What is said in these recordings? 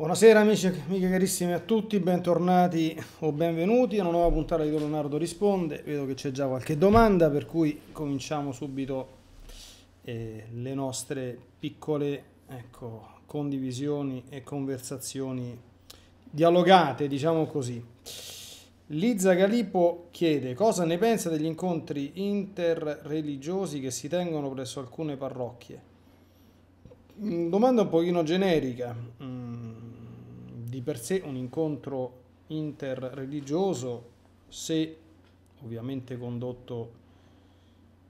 Buonasera amici e amiche carissimi a tutti, bentornati o benvenuti a una nuova puntata di Leonardo Risponde. Vedo che c'è già qualche domanda, per cui cominciamo subito eh, le nostre piccole ecco, condivisioni e conversazioni dialogate, diciamo così. Lizza Galippo chiede cosa ne pensa degli incontri interreligiosi che si tengono presso alcune parrocchie. Mm, domanda un pochino generica mm, di per sé un incontro interreligioso, se ovviamente condotto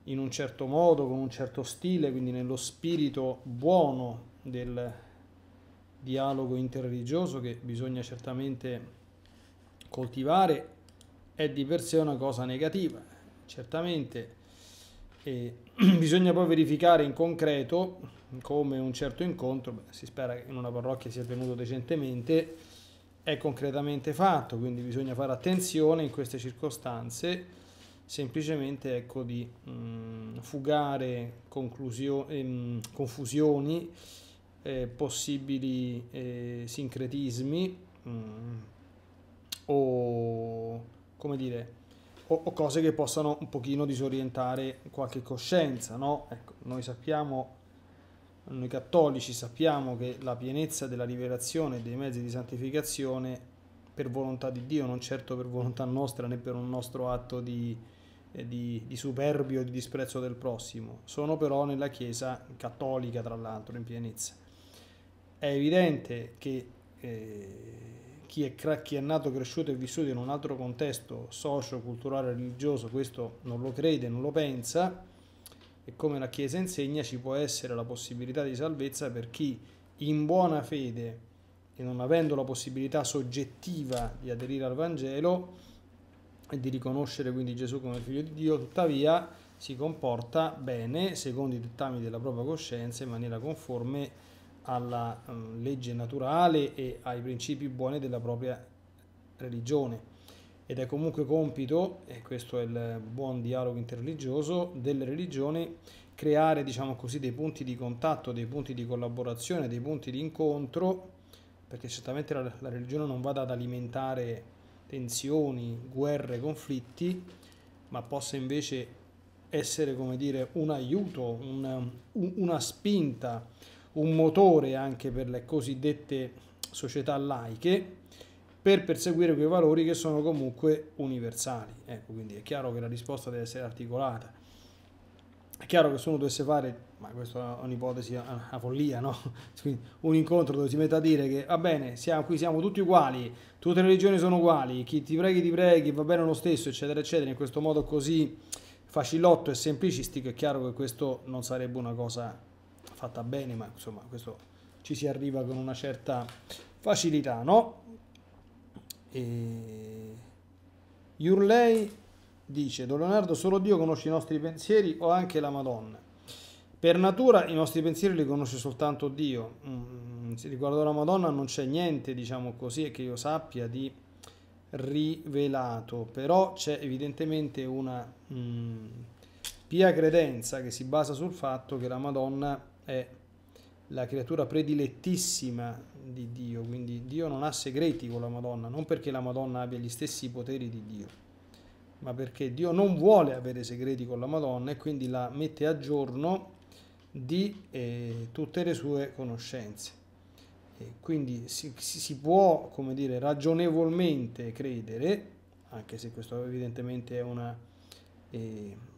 in un certo modo, con un certo stile, quindi nello spirito buono del dialogo interreligioso che bisogna certamente coltivare, è di per sé una cosa negativa, certamente. E bisogna poi verificare in concreto come un certo incontro, beh, si spera che in una parrocchia sia tenuto decentemente, è concretamente fatto, quindi bisogna fare attenzione in queste circostanze, semplicemente ecco, di mh, mm, fugare mh, ehm, confusioni, eh, possibili eh, sincretismi mh, mm, o come dire o, cose che possano un pochino disorientare qualche coscienza, no? Ecco, noi sappiamo noi cattolici sappiamo che la pienezza della rivelazione e dei mezzi di santificazione per volontà di Dio, non certo per volontà nostra né per un nostro atto di, eh, di, di superbio o di disprezzo del prossimo, sono però nella Chiesa cattolica, tra l'altro, in pienezza. È evidente che eh, chi, è, chi è nato, cresciuto e vissuto in un altro contesto socio, culturale, religioso, questo non lo crede, non lo pensa, e come la Chiesa insegna ci può essere la possibilità di salvezza per chi in buona fede e non avendo la possibilità soggettiva di aderire al Vangelo e di riconoscere quindi Gesù come figlio di Dio, tuttavia si comporta bene secondo i dettami della propria coscienza in maniera conforme alla ehm, legge naturale e ai principi buoni della propria religione ed è comunque compito, e questo è il buon dialogo interreligioso, delle religioni creare diciamo così, dei punti di contatto, dei punti di collaborazione, dei punti di incontro, perché certamente la, la religione non vada ad alimentare tensioni, guerre, conflitti, ma possa invece essere come dire, un aiuto, un, una spinta, un motore anche per le cosiddette società laiche per perseguire quei valori che sono comunque universali. Ecco, quindi è chiaro che la risposta deve essere articolata. È chiaro che se uno dovesse fare, ma questa è un'ipotesi, una follia, no? Quindi un incontro dove si mette a dire che va bene, siamo, qui siamo tutti uguali, tutte le religioni sono uguali, chi ti preghi ti preghi, va bene lo stesso, eccetera, eccetera, in questo modo così facilotto e semplicistico, è chiaro che questo non sarebbe una cosa fatta bene, ma insomma questo ci si arriva con una certa facilità, no? E... Yurley dice, Don Leonardo, solo Dio conosce i nostri pensieri o anche la Madonna. Per natura i nostri pensieri li conosce soltanto Dio. Mm, riguardo alla Madonna non c'è niente, diciamo così, che io sappia di rivelato, però c'è evidentemente una mm, pia credenza che si basa sul fatto che la Madonna è la creatura predilettissima di Dio, quindi Dio non ha segreti con la Madonna, non perché la Madonna abbia gli stessi poteri di Dio, ma perché Dio non vuole avere segreti con la Madonna e quindi la mette a giorno di eh, tutte le sue conoscenze. E quindi si, si può, come dire, ragionevolmente credere, anche se questo evidentemente è una... Eh,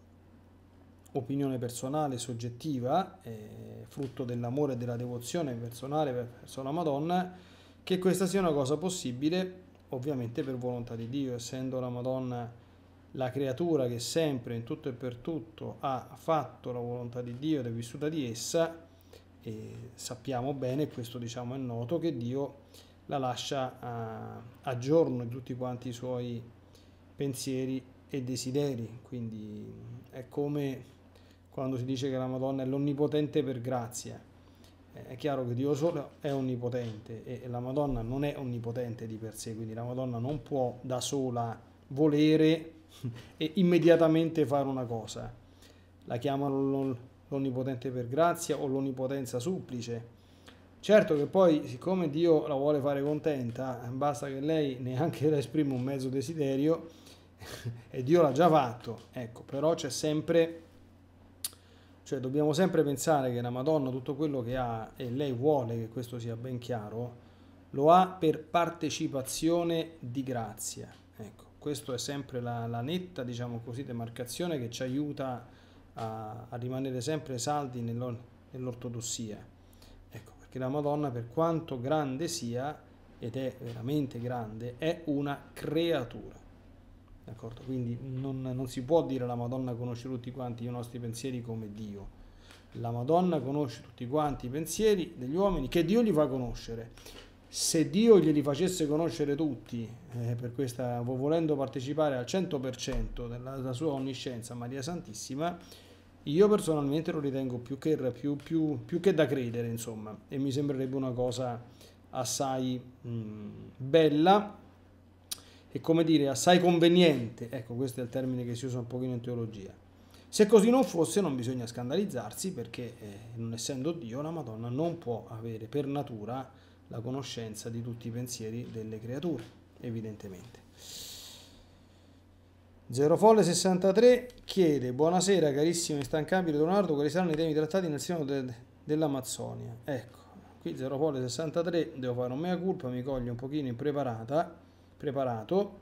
opinione personale, soggettiva, eh, frutto dell'amore e della devozione personale verso la Madonna, che questa sia una cosa possibile, ovviamente per volontà di Dio, essendo la Madonna la creatura che sempre, in tutto e per tutto, ha fatto la volontà di Dio ed è vissuta di essa, e sappiamo bene, questo diciamo è noto, che Dio la lascia a, a giorno di tutti quanti i suoi pensieri e desideri, quindi è come quando si dice che la Madonna è l'onnipotente per grazia. Eh, è chiaro che Dio solo è onnipotente e la Madonna non è onnipotente di per sé, quindi la Madonna non può da sola volere e immediatamente fare una cosa. La chiamano l'onnipotente per grazia o l'onnipotenza supplice. Certo che poi, siccome Dio la vuole fare contenta, basta che lei neanche la esprima un mezzo desiderio e Dio l'ha già fatto. Ecco, però c'è sempre cioè dobbiamo sempre pensare che la Madonna tutto quello che ha, e lei vuole che questo sia ben chiaro, lo ha per partecipazione di grazia. Ecco, questa è sempre la, la, netta, diciamo così, demarcazione che ci aiuta a, a rimanere sempre saldi nell'ortodossia. Ecco, perché la Madonna, per quanto grande sia, ed è veramente grande, è una creatura. D'accordo? Quindi non, non si può dire la Madonna conosce tutti quanti i nostri pensieri come Dio. La Madonna conosce tutti quanti i pensieri degli uomini che Dio gli fa conoscere se Dio glieli facesse conoscere tutti, eh, per questa, volendo partecipare al 100% della, della, sua onniscienza, Maria Santissima, io personalmente lo ritengo più che, più, più, più che da credere, insomma, e mi sembrerebbe una cosa assai mh, mm, bella e come dire assai conveniente, ecco questo è il termine che si usa un pochino in teologia. Se così non fosse non bisogna scandalizzarsi perché eh, non essendo Dio la Madonna non può avere per natura la conoscenza di tutti i pensieri delle creature, evidentemente. Folle 63 chiede Buonasera carissimo instancabile Leonardo, quali saranno i temi trattati nel seno de, dell'Amazzonia? Ecco, qui Folle 63 devo fare un mea culpa, mi coglie un pochino impreparata preparato,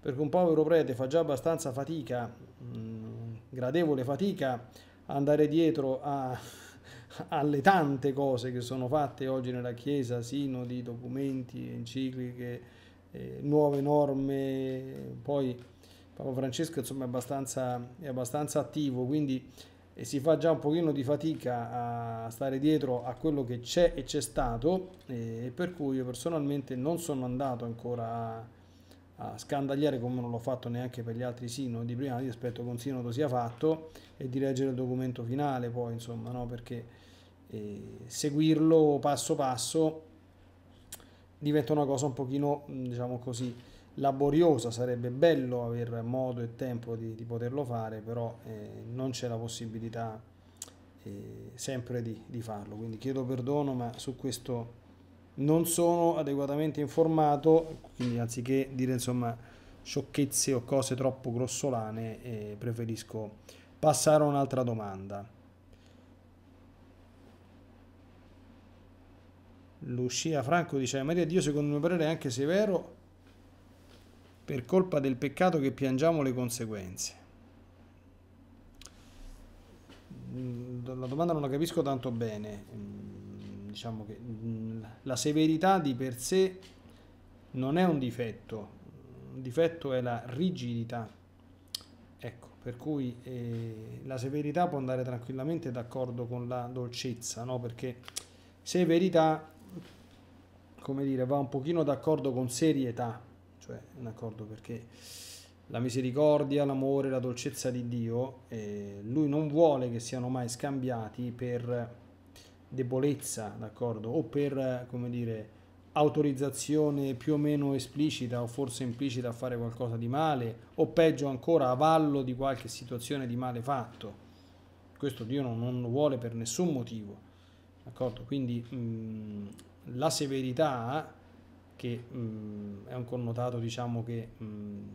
perché un povero prete fa già abbastanza fatica, mh, mm, gradevole fatica, andare dietro a, alle tante cose che sono fatte oggi nella Chiesa, sinodi, documenti, encicliche, eh, nuove norme, poi Papa Francesco insomma, è, abbastanza, è abbastanza attivo, quindi e si fa già un pochino di fatica a stare dietro a quello che c'è e c'è stato e per cui io personalmente non sono andato ancora a, a scandagliare come non l'ho fatto neanche per gli altri sinodi prima io aspetto che un sinodo sia fatto e di leggere il documento finale poi insomma no perché eh, seguirlo passo passo diventa una cosa un pochino diciamo così laboriosa, sarebbe bello aver modo e tempo di, di poterlo fare, però eh, non c'è la possibilità eh, sempre di, di, farlo. Quindi chiedo perdono, ma su questo non sono adeguatamente informato, quindi anziché dire insomma sciocchezze o cose troppo grossolane, eh, preferisco passare a un'altra domanda. Lucia Franco dice Maria Dio secondo il mio parere è anche severo per colpa del peccato che piangiamo le conseguenze. Mm, la domanda non la capisco tanto bene, mm, diciamo che mm, la severità di per sé non è un difetto, un difetto è la rigidità, ecco, per cui eh, la severità può andare tranquillamente d'accordo con la dolcezza, no? perché severità, come dire, va un pochino d'accordo con serietà, cioè un accordo perché la misericordia, l'amore, la dolcezza di Dio, eh, lui non vuole che siano mai scambiati per debolezza, d'accordo, o per, come dire, autorizzazione più o meno esplicita o forse implicita a fare qualcosa di male, o peggio ancora avallo di qualche situazione di male fatto. Questo Dio non, non lo vuole per nessun motivo, d'accordo? Quindi mh, mm, la severità che mh, mm, è un connotato diciamo che mh, mm,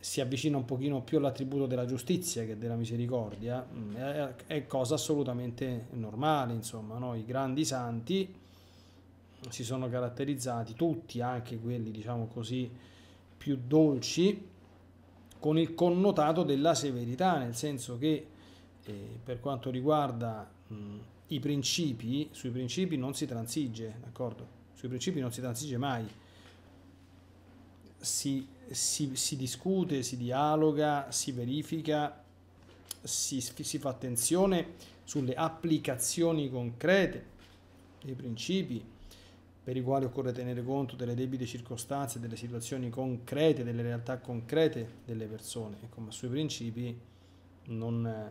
si avvicina un pochino più all'attributo della giustizia che della misericordia, mh, mm, è, è, cosa assolutamente normale, insomma, no? i grandi santi si sono caratterizzati tutti, anche quelli diciamo così più dolci, con il connotato della severità, nel senso che eh, per quanto riguarda mh, i principi, sui principi non si transige, d'accordo? sui principi non si transige mai, si, si, si discute, si dialoga, si verifica, si, si fa attenzione sulle applicazioni concrete dei principi per i quali occorre tenere conto delle debite circostanze, delle situazioni concrete, delle realtà concrete delle persone, ecco, ma sui principi non,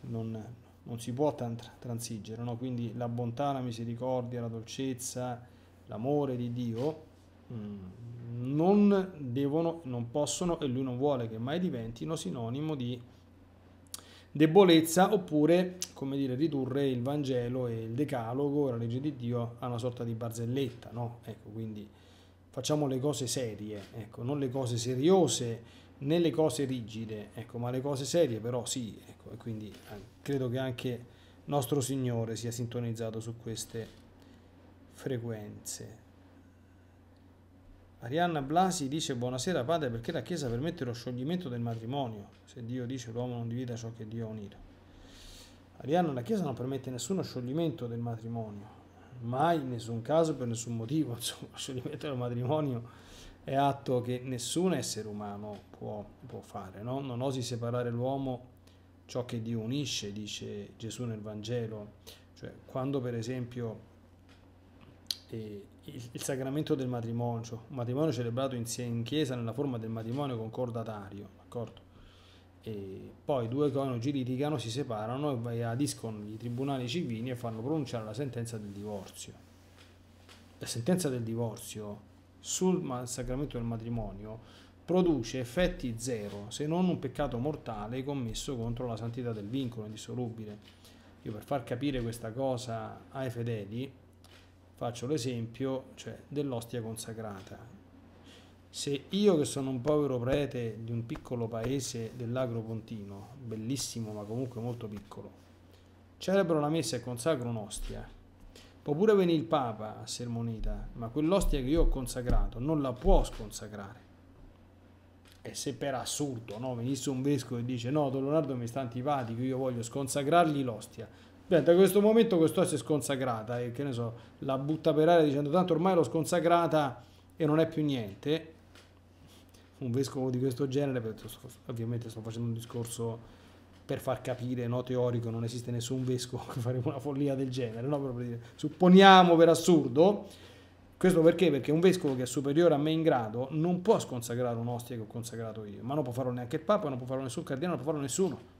non, non si può transigere, no? quindi la bontà, la misericordia, la dolcezza, l'amore di Dio, mm, non devono, non possono e lui non vuole che mai diventino sinonimo di debolezza oppure, come dire, ridurre il Vangelo e il Decalogo, la legge di Dio, a una sorta di barzelletta, no? Ecco, quindi facciamo le cose serie, ecco, non le cose seriose né le cose rigide, ecco, ma le cose serie però sì, ecco, e quindi eh, credo che anche nostro Signore sia sintonizzato su queste frequenze. Arianna Blasi dice buonasera padre perché la Chiesa permette lo scioglimento del matrimonio, se Dio dice l'uomo non divida ciò che Dio ha unito. Arianna la Chiesa non permette nessuno scioglimento del matrimonio, mai in nessun caso per nessun motivo, insomma, lo scioglimento del matrimonio è atto che nessun essere umano può, può fare, no? non osi separare l'uomo ciò che Dio unisce, dice Gesù nel Vangelo, cioè quando per esempio il, il, sacramento del matrimonio, un matrimonio celebrato in, in chiesa nella forma del matrimonio concordatario, d'accordo? E poi due coniugi litigano, si separano e adiscono i tribunali civili e fanno pronunciare la sentenza del divorzio. La sentenza del divorzio sul sacramento del matrimonio produce effetti zero se non un peccato mortale commesso contro la santità del vincolo indissolubile. Io per far capire questa cosa ai fedeli Faccio l'esempio cioè, dell'ostia consacrata. Se io che sono un povero prete di un piccolo paese dell'Agro Pontino, bellissimo ma comunque molto piccolo, celebro la messa e consacro un'ostia, può pure venire il Papa a sermonita, ma quell'ostia che io ho consacrato non la può sconsacrare. E se per assurdo no, venisse un vescovo e dice no, Don Leonardo mi sta antipatico, io voglio sconsacrargli l'ostia, cioè, da questo momento questo si è sconsacrata e eh, che ne so, la butta per aria dicendo tanto ormai l'ho sconsacrata e non è più niente. Un vescovo di questo genere, ovviamente sto facendo un discorso per far capire, no, teorico, non esiste nessun vescovo che farebbe una follia del genere, no? per dire, supponiamo per assurdo, questo perché? Perché un vescovo che è superiore a me in grado non può sconsacrare un'ostia che ho consacrato io, ma non può farlo neanche il Papa, non può farlo nessun cardinale, non può farlo nessuno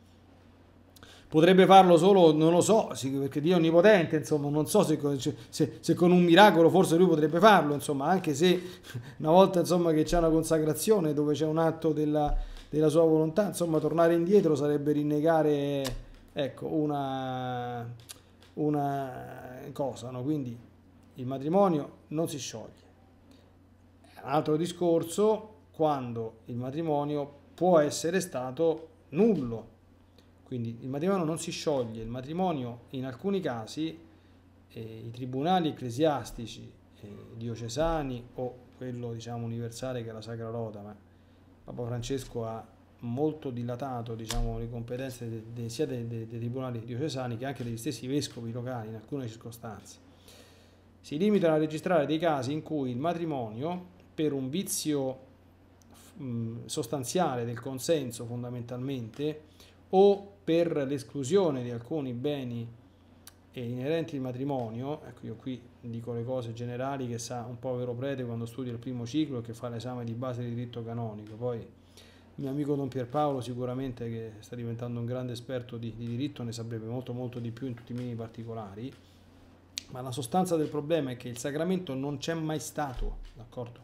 potrebbe farlo solo, non lo so, perché Dio è onnipotente, insomma, non so se, se, se, con un miracolo forse lui potrebbe farlo, insomma, anche se una volta insomma, che c'è una consacrazione dove c'è un atto della, della sua volontà, insomma, tornare indietro sarebbe rinnegare ecco, una, una cosa, no? quindi il matrimonio non si scioglie. altro discorso quando il matrimonio può essere stato nullo quindi il matrimonio non si scioglie, il matrimonio in alcuni casi eh, i tribunali ecclesiastici, eh, diocesani o quello diciamo, universale che è la Sacra Rota, ma Papa Francesco ha molto dilatato diciamo, le competenze de, de, sia dei de, tribunali diocesani che anche degli stessi vescovi locali in alcune circostanze. Si limitano a registrare dei casi in cui il matrimonio, per un vizio mh, sostanziale del consenso fondamentalmente, o per l'esclusione di alcuni beni eh, inerenti al matrimonio, ecco io qui dico le cose generali che sa un povero prete quando studia il primo ciclo e che fa l'esame di base di diritto canonico, poi il mio amico Don Pierpaolo sicuramente che sta diventando un grande esperto di, di diritto ne saprebbe molto molto di più in tutti i minimi particolari, ma la sostanza del problema è che il sacramento non c'è mai stato, d'accordo?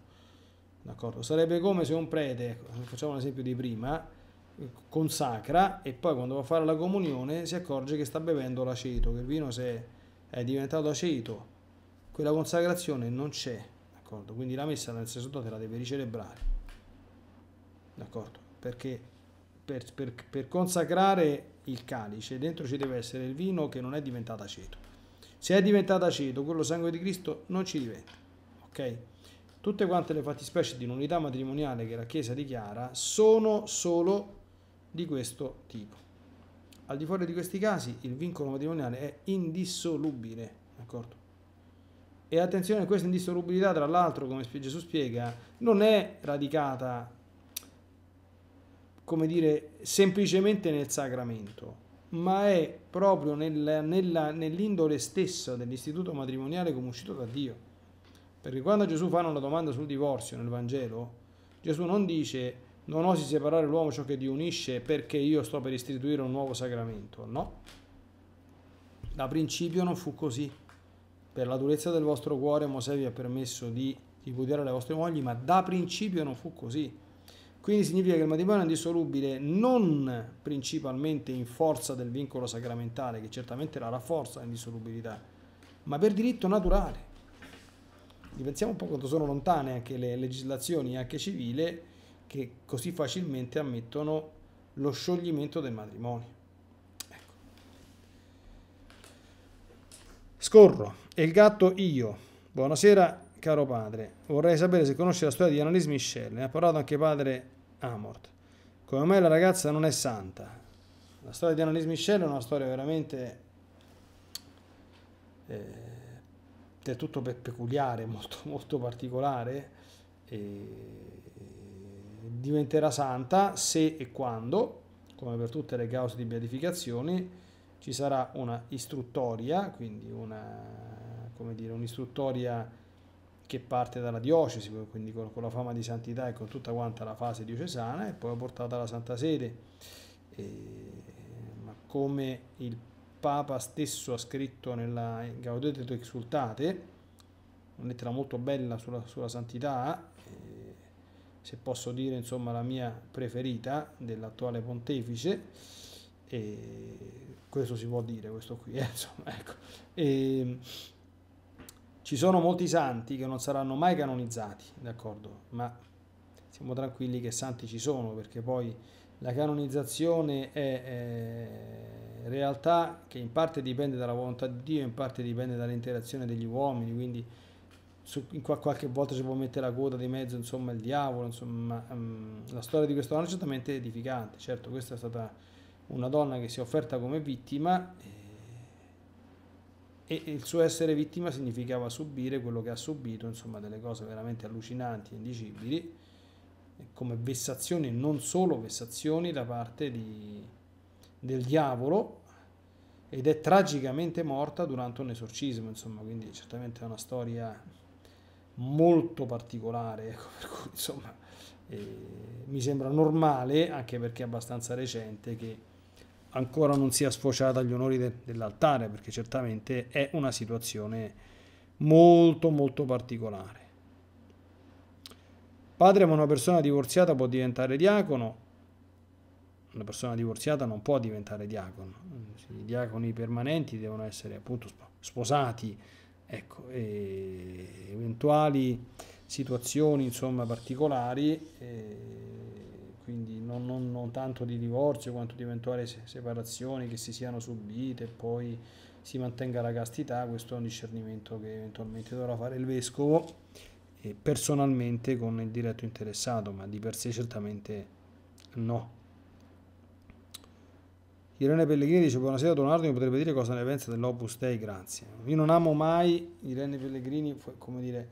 D'accordo? Sarebbe come se un prete, ecco, facciamo l'esempio di prima, consacra e poi quando va a fare la comunione si accorge che sta bevendo l'aceto, che il vino se è diventato aceto, quella consacrazione non c'è, d'accordo? Quindi la messa nel sacerdote la deve ricelebrare, d'accordo? Perché per, per, per consacrare il calice dentro ci deve essere il vino che non è diventato aceto. Se è diventato aceto, quello sangue di Cristo non ci diventa, ok? Tutte quante le fattispecie di un'unità matrimoniale che la Chiesa dichiara sono solo di questo tipo. Al di fuori di questi casi il vincolo matrimoniale è indissolubile, d'accordo? E attenzione, questa indissolubilità, tra l'altro, come Gesù spiega, non è radicata, come dire, semplicemente nel sacramento, ma è proprio nell'indole stessa dell'istituto matrimoniale come uscito da Dio. Perché quando Gesù fa una domanda sul divorzio nel Vangelo, Gesù non dice non osi separare l'uomo ciò che li unisce perché io sto per istituire un nuovo sacramento. No. Da principio non fu così. Per la durezza del vostro cuore Mosè vi ha permesso di ripudiare le vostre mogli, ma da principio non fu così. Quindi significa che il matrimonio è indissolubile non principalmente in forza del vincolo sacramentale, che certamente la rafforza l'indissolubilità, ma per diritto naturale. Ripensiamo un po' quanto sono lontane anche le legislazioni, anche civile, che così facilmente ammettono lo scioglimento del matrimonio. Ecco. Scorro, e il gatto io. Buonasera caro padre, vorrei sapere se conosci la storia di Annalise Michel, ne ha parlato anche padre Amort. Come mai la ragazza non è santa? La storia di Annalise Michel è una storia veramente eh, del tutto pe- peculiare, molto, molto particolare. E diventerà santa se e quando, come per tutte le cause di beatificazione, ci sarà una istruttoria, quindi una, dire, un'istruttoria che parte dalla diocesi, quindi con, con, la fama di santità e con tutta quanta la fase diocesana, e poi portata alla Santa Sede. E, ma come il Papa stesso ha scritto nella Gaudete Exultate, una lettera molto bella sulla, sulla santità, se posso dire insomma la mia preferita dell'attuale pontefice e questo si può dire questo qui eh, insomma ecco e, ehm, ci sono molti santi che non saranno mai canonizzati d'accordo ma siamo tranquilli che santi ci sono perché poi la canonizzazione è, è realtà che in parte dipende dalla volontà di Dio in parte dipende dall'interazione degli uomini quindi in qualche volta ci può mettere la coda di mezzo, insomma, il diavolo, insomma, ehm, la storia di questa donna è certamente edificante. Certo, questa è stata una donna che si è offerta come vittima eh, e, il suo essere vittima significava subire quello che ha subito, insomma, delle cose veramente allucinanti, e indicibili, come vessazioni, non solo vessazioni da parte di, del diavolo ed è tragicamente morta durante un esorcismo, insomma, quindi certamente è una storia molto particolare, ecco, per cui insomma eh, mi sembra normale, anche perché è abbastanza recente, che ancora non sia sfociata agli onori de dell'altare, perché certamente è una situazione molto molto particolare. Padre ma una persona divorziata può diventare diacono, una persona divorziata non può diventare diacono, i diaconi permanenti devono essere appunto sposati, Ecco, eventuali situazioni insomma, particolari, quindi non, non, non, tanto di divorzio quanto di eventuali separazioni che si siano subite e poi si mantenga la castità, questo è un discernimento che eventualmente dovrà fare il vescovo personalmente con il diretto interessato, ma di per sé certamente no. Irene Pellegrini dice buonasera Donato, mi potrebbe dire cosa ne pensa dell'Opus Dei? Grazie. Io non amo mai Irene Pellegrini, come dire,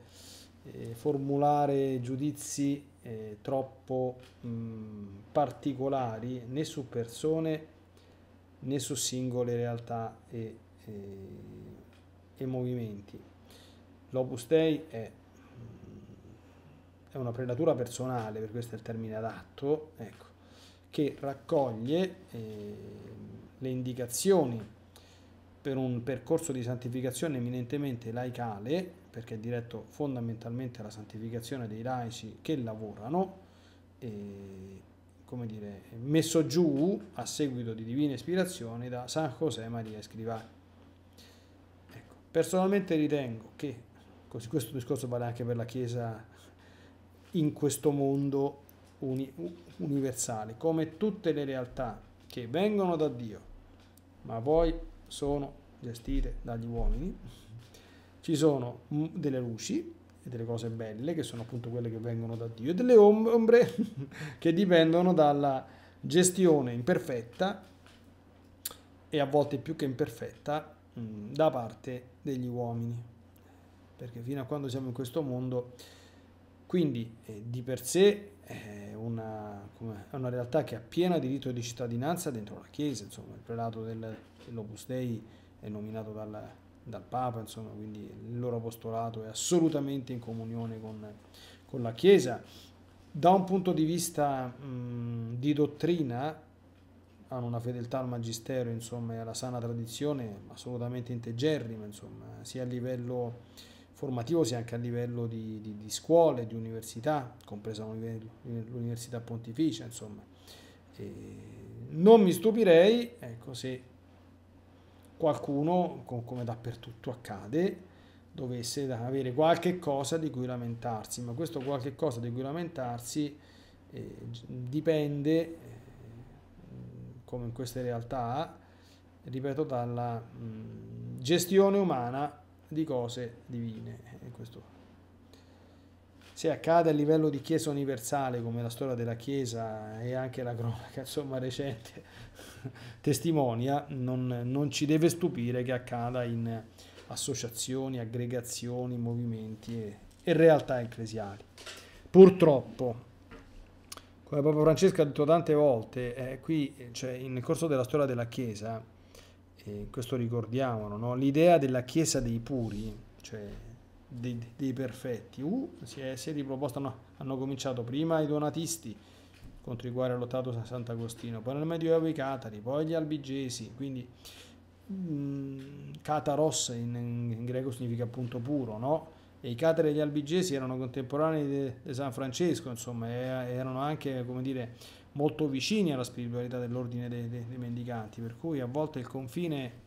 eh, formulare giudizi eh, troppo mh, particolari né su persone né su singole realtà e, e, e movimenti. L'Opus Dei è è una predatura personale, per questo è il termine adatto, ecco, che raccoglie ehm, le indicazioni per un percorso di santificazione eminentemente laicale, perché è diretto fondamentalmente alla santificazione dei laici che lavorano, eh, come dire, messo giù a seguito di divine ispirazioni da San José Maria Scrivani. Ecco, personalmente ritengo che, così questo discorso vale anche per la Chiesa in questo mondo uni universale, come tutte le realtà che vengono da Dio, ma poi sono gestite dagli uomini. Ci sono mm, delle luci e delle cose belle, che sono appunto quelle che vengono da Dio, e delle ombre che dipendono dalla gestione imperfetta e a volte più che imperfetta mm, da parte degli uomini. Perché fino a quando siamo in questo mondo, quindi eh, di per sé eh, una, una, realtà che ha pieno diritto di cittadinanza dentro la Chiesa, insomma, il prelato del, dell'Opus Dei è nominato dal, dal, Papa, insomma, quindi il loro apostolato è assolutamente in comunione con, con la Chiesa. Da un punto di vista mh, di dottrina hanno una fedeltà al magistero, insomma, e alla sana tradizione assolutamente integerrima, insomma, sia a livello formativo sia anche a livello di, di, di scuole, di università, compresa l'università pontificia, insomma. E non mi stupirei ecco, se qualcuno, come dappertutto accade, dovesse avere qualche cosa di cui lamentarsi, ma questo qualche cosa di cui lamentarsi eh, dipende, eh, come in queste realtà, ripeto, dalla mh, mm, gestione umana di cose divine. Questo. Se accade a livello di Chiesa universale, come la storia della Chiesa e anche la cronaca insomma, recente testimonia, non, non ci deve stupire che accada in associazioni, aggregazioni, movimenti e, e realtà ecclesiali. Purtroppo, come Papa Francesco ha detto tante volte, eh, qui cioè, nel corso della storia della Chiesa, e questo ricordiamolo, no? l'idea della Chiesa dei puri, cioè dei, dei perfetti, uh, si è, si è riproposta, no, hanno cominciato prima i donatisti, contro i quali ha lottato Sant'Agostino, poi nel Medioevo i Catari, poi gli Albigesi, quindi Cataros in, in, greco significa appunto puro, no? E i Catari e gli Albigesi erano contemporanei di San Francesco, insomma, erano anche, come dire, molto vicini alla spiritualità dell'ordine dei, dei, dei mendicanti, per cui a volte il confine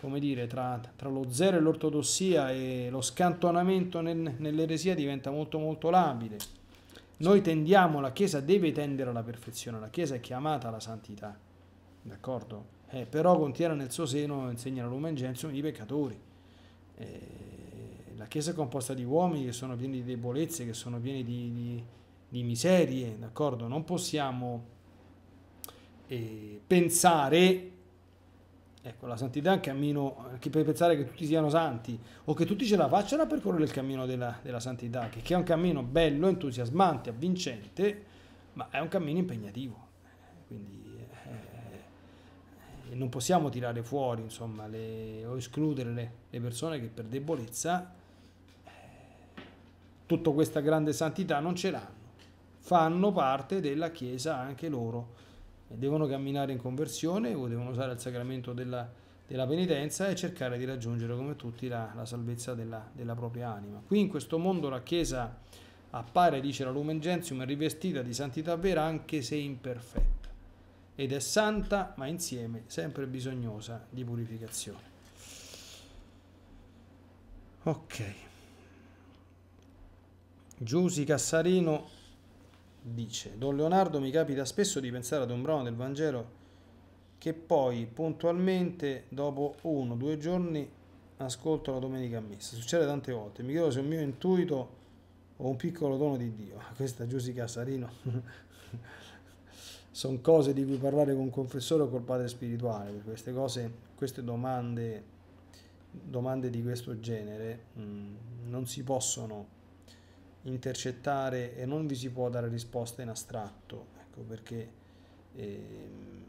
come dire, tra, tra lo zero e l'ortodossia e lo scantonamento nel, nell'eresia diventa molto molto labile. Noi tendiamo, la Chiesa deve tendere alla perfezione, la Chiesa è chiamata alla santità, d'accordo? Eh, però contiene nel suo seno, insegna la Lumen Gentium, i peccatori. Eh, la Chiesa è composta di uomini che sono pieni di debolezze, che sono pieni di, di di miserie, d'accordo? Non possiamo eh, pensare, ecco, la santità è un cammino, che per pensare che tutti siano santi o che tutti ce la facciano a percorrere il cammino della, della santità, che, che è un cammino bello, entusiasmante, avvincente, ma è un cammino impegnativo. Quindi eh, eh, non possiamo tirare fuori insomma, le, o escludere le, le, persone che per debolezza eh, tutta questa grande santità non ce l'hanno fanno parte della Chiesa anche loro. Devono camminare in conversione o devono usare il sacramento della, della penitenza e cercare di raggiungere come tutti la, la salvezza della, della, propria anima. Qui in questo mondo la Chiesa appare, dice la Lumen Gentium, rivestita di santità vera anche se imperfetta ed è santa ma insieme sempre bisognosa di purificazione. Ok. Giusi Cassarino dice Don Leonardo mi capita spesso di pensare ad un brano del Vangelo che poi puntualmente dopo uno o due giorni ascolto la domenica a messa. Succede tante volte. Mi chiedo se è un mio intuito o un piccolo dono di Dio. Questa Giusica Casarino. sono cose di cui parlare con un confessore o col padre spirituale, queste cose, queste domande, domande di questo genere mh, mm, non si possono intercettare e non vi si può dare risposta in astratto, ecco perché ehm,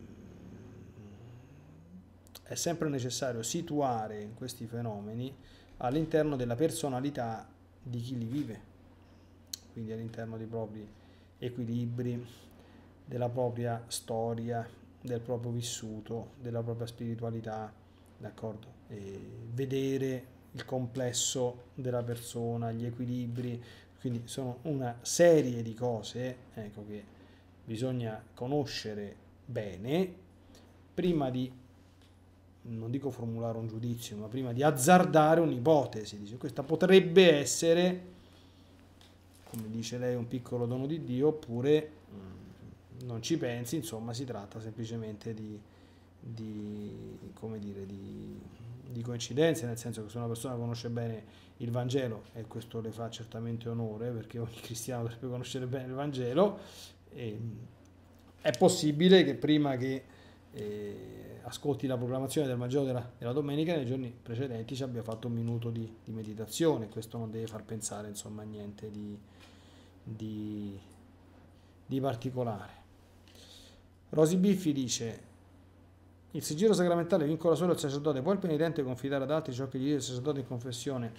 è sempre necessario situare questi fenomeni all'interno della personalità di chi li vive, quindi all'interno dei propri equilibri, della propria storia, del proprio vissuto, della propria spiritualità, d'accordo? vedere il complesso della persona, gli equilibri, quindi sono una serie di cose ecco, che bisogna conoscere bene prima di, non dico formulare un giudizio, ma prima di azzardare un'ipotesi. Dice, questa potrebbe essere, come dice lei, un piccolo dono di Dio, oppure mm, non ci pensi, insomma si tratta semplicemente di di, come dire, di, di coincidenze, nel senso che se una persona conosce bene il Vangelo, e questo le fa certamente onore, perché ogni cristiano dovrebbe conoscere bene il Vangelo, e, ehm, è possibile che prima che eh, ascolti la proclamazione del Vangelo della, della, domenica, nei giorni precedenti ci abbia fatto un minuto di, di meditazione, questo non deve far pensare insomma a niente di, di, di particolare. Rosy Biffi dice il sigillo sacramentale vincola solo il sacerdote, può il penitente confidare ad altri ciò che gli dice il sacerdote in confessione.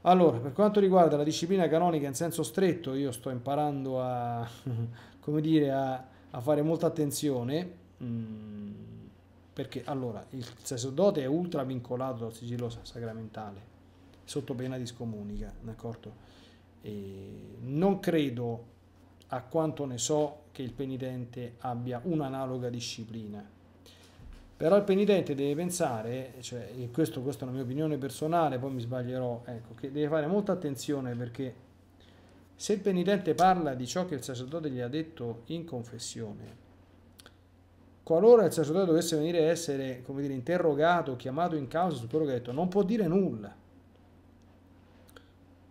Allora, per quanto riguarda la disciplina canonica in senso stretto, io sto imparando a, come dire, a, a fare molta attenzione, mm, perché allora il sacerdote è ultra vincolato dal sigillo sacramentale, sotto pena di scomunica, d'accordo? E non credo, a quanto ne so, che il penitente abbia un'analoga disciplina però il penitente deve pensare, cioè, e questo, questa è una mia opinione personale, poi mi sbaglierò, ecco, che deve fare molta attenzione perché se il penitente parla di ciò che il sacerdote gli ha detto in confessione, qualora il sacerdote dovesse venire a essere, come dire, interrogato, chiamato in causa su quello che ha detto, non può dire nulla.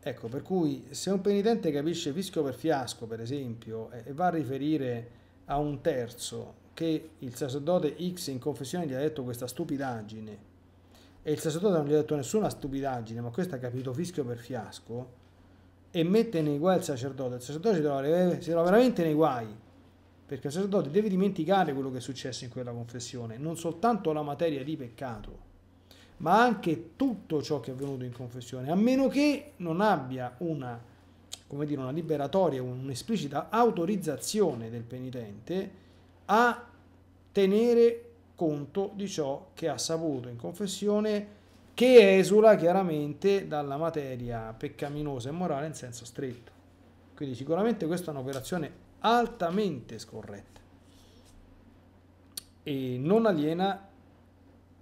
Ecco, per cui se un penitente capisce fischio per fiasco, per esempio, e va a riferire a un terzo che il sacerdote X in confessione gli ha detto questa stupidaggine e il sacerdote non gli ha detto nessuna stupidaggine, ma questo ha capito fischio per fiasco, e mette nei guai il sacerdote, il sacerdote si trova, si trova veramente nei guai, perché il sacerdote deve dimenticare quello che è successo in quella confessione, non soltanto la materia di peccato, ma anche tutto ciò che è avvenuto in confessione, a meno che non abbia una, come dire, una liberatoria, un'esplicita autorizzazione del penitente a tenere conto di ciò che ha saputo in confessione che esula chiaramente dalla materia peccaminosa e morale in senso stretto. Quindi sicuramente questa è un'operazione altamente scorretta e non aliena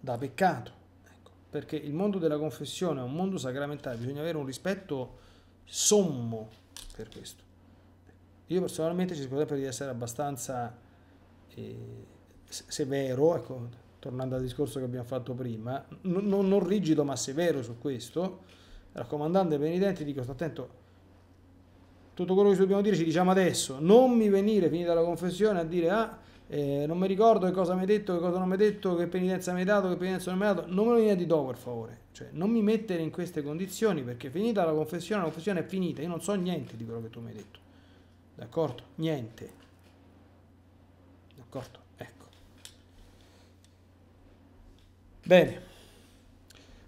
da peccato, ecco, perché il mondo della confessione è un mondo sacramentale, bisogna avere un rispetto sommo per questo. Io personalmente cerco sempre di essere abbastanza... Eh, severo, ecco, tornando al discorso che abbiamo fatto prima, non, non rigido ma severo su questo, raccomandando ai penitenti, dico sta attento, tutto quello che dobbiamo dire ci diciamo adesso, non mi venire finita la confessione a dire ah, eh, non mi ricordo che cosa mi hai detto, che cosa non mi hai detto, che penitenza mi hai dato, che penitenza non mi hai dato, non me lo viene di do per favore, cioè non mi mettere in queste condizioni perché finita la confessione, la confessione è finita, io non so niente di quello che tu mi hai detto, d'accordo? Niente, d'accordo? Bene.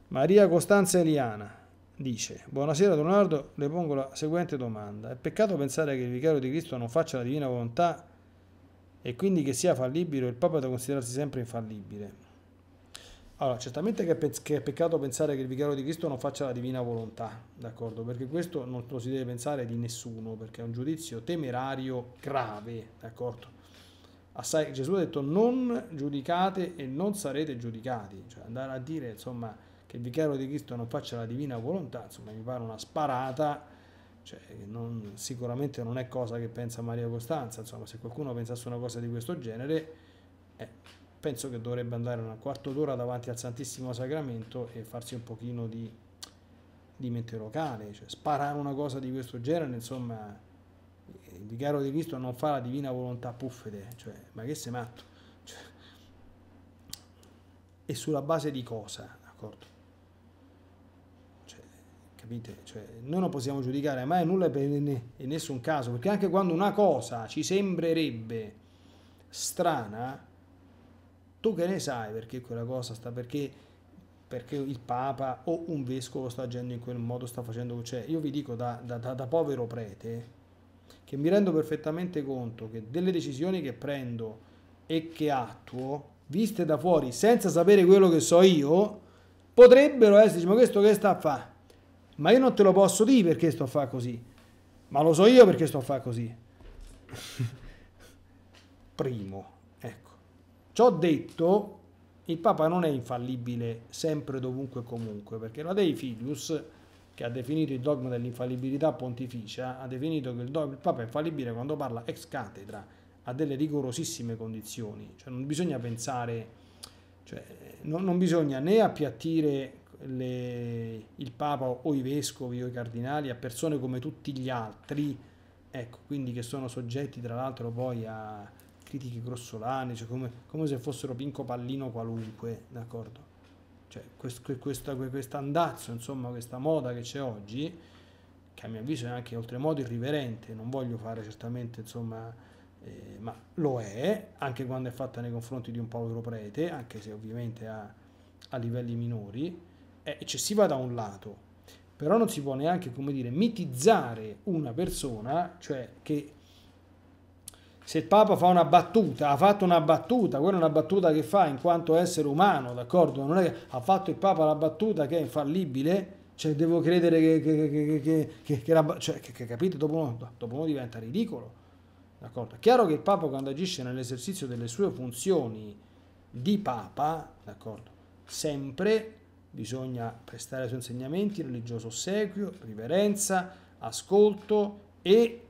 Maria Costanza Eliana dice: Buonasera Leonardo, le pongo la seguente domanda. È peccato pensare che il vicario di Cristo non faccia la divina volontà e quindi che sia fallibile o il Papa da considerarsi sempre infallibile. Allora, certamente che è, peccato pensare che il vicario di Cristo non faccia la divina volontà, d'accordo? Perché questo non lo si deve pensare di nessuno, perché è un giudizio temerario grave, d'accordo? Assai, Gesù ha detto non giudicate e non sarete giudicati, cioè andare a dire insomma che il vicario di Cristo non faccia la divina volontà, insomma mi pare una sparata, cioè, non, sicuramente non è cosa che pensa Maria Costanza, insomma se qualcuno pensasse una cosa di questo genere eh, penso che dovrebbe andare una quarto d'ora davanti al Santissimo Sacramento e farsi un pochino di, di mente locale, cioè, sparare una cosa di questo genere insomma il vicaro di Cristo non fa la divina volontà puffete, cioè, ma che sei matto? Cioè, e sulla base di cosa, d'accordo? Cioè, capite? Cioè, noi non possiamo giudicare mai nulla in nessun caso, perché anche quando una cosa ci sembrerebbe strana, tu che ne sai perché quella cosa sta, perché, perché il Papa o un vescovo sta agendo in quel modo, sta facendo... Cioè, io vi dico da, da, da, da povero prete che mi rendo perfettamente conto che delle decisioni che prendo e che attuo, viste da fuori, senza sapere quello che so io, potrebbero essere, ma questo che sta a fare? Ma io non te lo posso dire perché sto a fare così, ma lo so io perché sto a fare così. Primo, ecco. Ciò detto, il Papa non è infallibile sempre, dovunque e comunque, perché la Dei Filius che ha definito il dogma dell'infallibilità pontificia, ha definito che il, il Papa è infallibile quando parla ex cathedra, a delle rigorosissime condizioni, cioè non bisogna pensare, cioè, non, non, bisogna né appiattire le, il Papa o i vescovi o i cardinali a persone come tutti gli altri, ecco, quindi che sono soggetti tra l'altro poi a critiche grossolane, cioè come, come se fossero Pinco Pallino qualunque, d'accordo? cioè questo, questo, questo andazzo, insomma, questa moda che c'è oggi, che a mio avviso è anche oltremodo irriverente, non voglio fare certamente, insomma, eh, ma lo è, anche quando è fatta nei confronti di un povero prete, anche se ovviamente a, a livelli minori, eh, è cioè, eccessiva da un lato, però non si può neanche, come dire, mitizzare una persona, cioè che se il Papa fa una battuta, ha fatto una battuta, quella è una battuta che fa in quanto essere umano, d'accordo? Non è che ha fatto il Papa la battuta che è infallibile, cioè devo credere che, che, che, che la, cioè, capite, dopo uno, dopo uno diventa ridicolo, d'accordo? È chiaro che il Papa quando agisce nell'esercizio delle sue funzioni di Papa, d'accordo? Sempre bisogna prestare ai suoi insegnamenti religioso ossequio, riverenza, ascolto e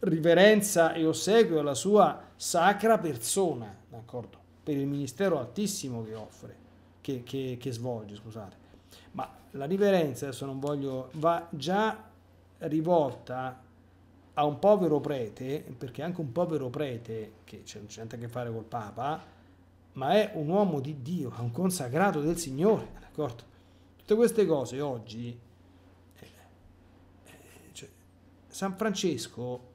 riverenza e ossequio alla sua sacra persona, d'accordo? Per il ministero altissimo che offre, che, che, che svolge, scusate. Ma la riverenza, adesso non voglio, va già rivolta a un povero prete, perché anche un povero prete, che non c'è niente a che fare col Papa, ma è un uomo di Dio, è un consacrato del Signore, d'accordo? Tutte queste cose oggi, eh, eh, cioè, San Francesco